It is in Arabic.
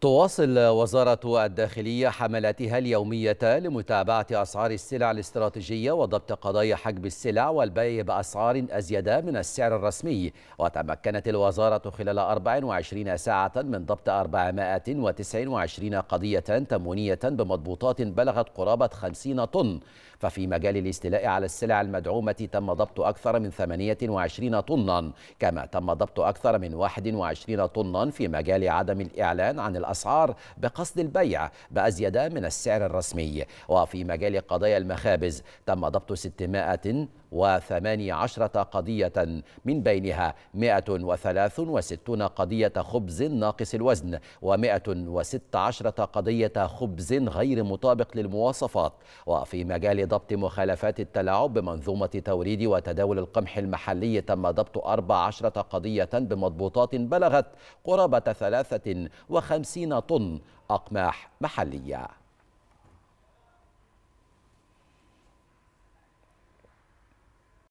تواصل وزارة الداخلية حملاتها اليومية لمتابعة أسعار السلع الاستراتيجية وضبط قضايا حجب السلع والبيع بأسعار أزيد من السعر الرسمي وتمكنت الوزارة خلال 24 ساعة من ضبط 429 قضية تمونية بمضبوطات بلغت قرابة 50 طن ففي مجال الاستيلاء على السلع المدعومة تم ضبط أكثر من 28 طنا كما تم ضبط أكثر من 21 طنا في مجال عدم الإعلان عن الأسعار بقصد البيع بأزيد من السعر الرسمي وفي مجال قضايا المخابز تم ضبط 600 118 قضية من بينها 163 قضية خبز ناقص الوزن و116 قضية خبز غير مطابق للمواصفات وفي مجال ضبط مخالفات التلاعب بمنظومة توريد وتداول القمح المحلي تم ضبط 14 قضية بمضبوطات بلغت قرابة 53 طن أقماح محلية